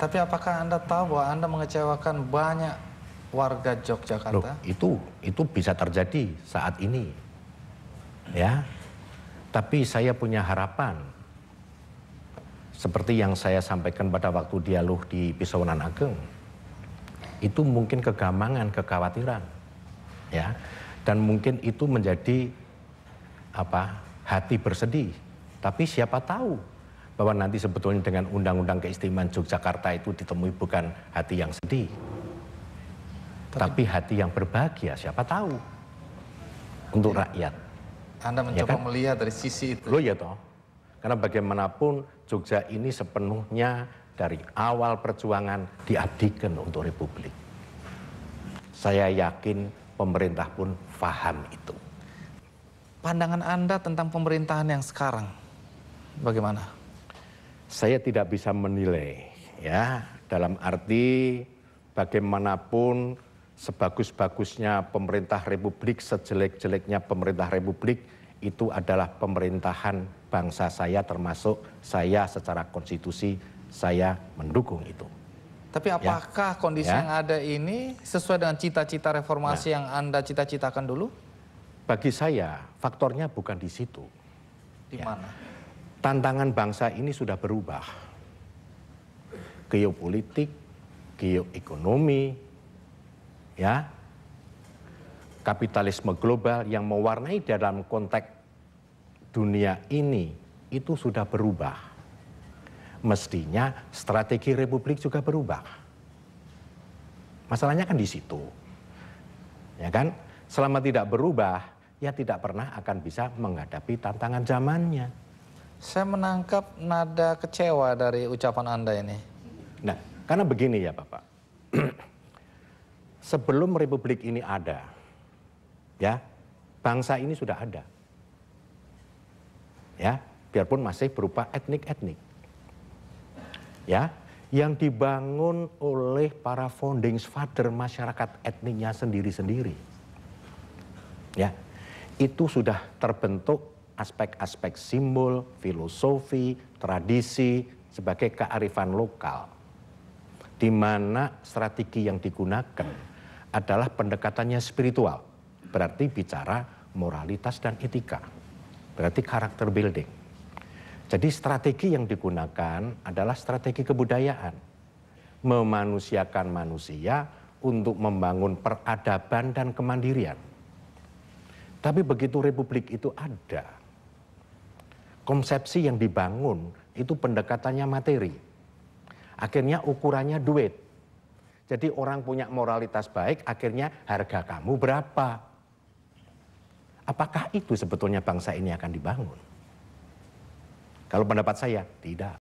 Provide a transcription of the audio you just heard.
Tapi apakah Anda tahu bahwa Anda mengecewakan banyak warga Yogyakarta? Loh, itu itu bisa terjadi saat ini. Ya. Tapi saya punya harapan. Seperti yang saya sampaikan pada waktu dialog di Pisawanan Ageng. Itu mungkin kegamangan, kekhawatiran. Ya. Dan mungkin itu menjadi apa? hati bersedih. Tapi siapa tahu bahwa nanti sebetulnya dengan Undang-Undang Keistimewaan Yogyakarta itu ditemui bukan hati yang sedih, tapi, tapi hati yang berbahagia. Siapa tahu untuk rakyat. Anda ya mencoba ya kan? melihat dari sisi itu. Lo ya toh. Karena bagaimanapun Jogja ini sepenuhnya dari awal perjuangan diabdikan untuk Republik. Saya yakin pemerintah pun faham itu. Pandangan Anda tentang pemerintahan yang sekarang bagaimana? saya tidak bisa menilai ya dalam arti bagaimanapun sebagus-bagusnya pemerintah republik sejelek-jeleknya pemerintah republik itu adalah pemerintahan bangsa saya termasuk saya secara konstitusi saya mendukung itu. Tapi ya. apakah ya. kondisi ya. yang ada ini sesuai dengan cita-cita reformasi nah. yang Anda cita-citakan dulu? Bagi saya faktornya bukan di situ. Di ya. mana? tantangan bangsa ini sudah berubah. Geopolitik, geoekonomi, ya, kapitalisme global yang mewarnai dalam konteks dunia ini itu sudah berubah. Mestinya strategi republik juga berubah. Masalahnya kan di situ. Ya kan? Selama tidak berubah, ya tidak pernah akan bisa menghadapi tantangan zamannya. Saya menangkap nada kecewa dari ucapan Anda ini. Nah, karena begini ya Bapak. Sebelum republik ini ada, ya, bangsa ini sudah ada. Ya, biarpun masih berupa etnik-etnik. Ya, yang dibangun oleh para founding father masyarakat etniknya sendiri-sendiri. Ya, itu sudah terbentuk aspek-aspek simbol, filosofi, tradisi sebagai kearifan lokal. Di mana strategi yang digunakan adalah pendekatannya spiritual. Berarti bicara moralitas dan etika. Berarti karakter building. Jadi strategi yang digunakan adalah strategi kebudayaan. Memanusiakan manusia untuk membangun peradaban dan kemandirian. Tapi begitu republik itu ada, konsepsi yang dibangun itu pendekatannya materi. Akhirnya ukurannya duit. Jadi orang punya moralitas baik, akhirnya harga kamu berapa? Apakah itu sebetulnya bangsa ini akan dibangun? Kalau pendapat saya, tidak.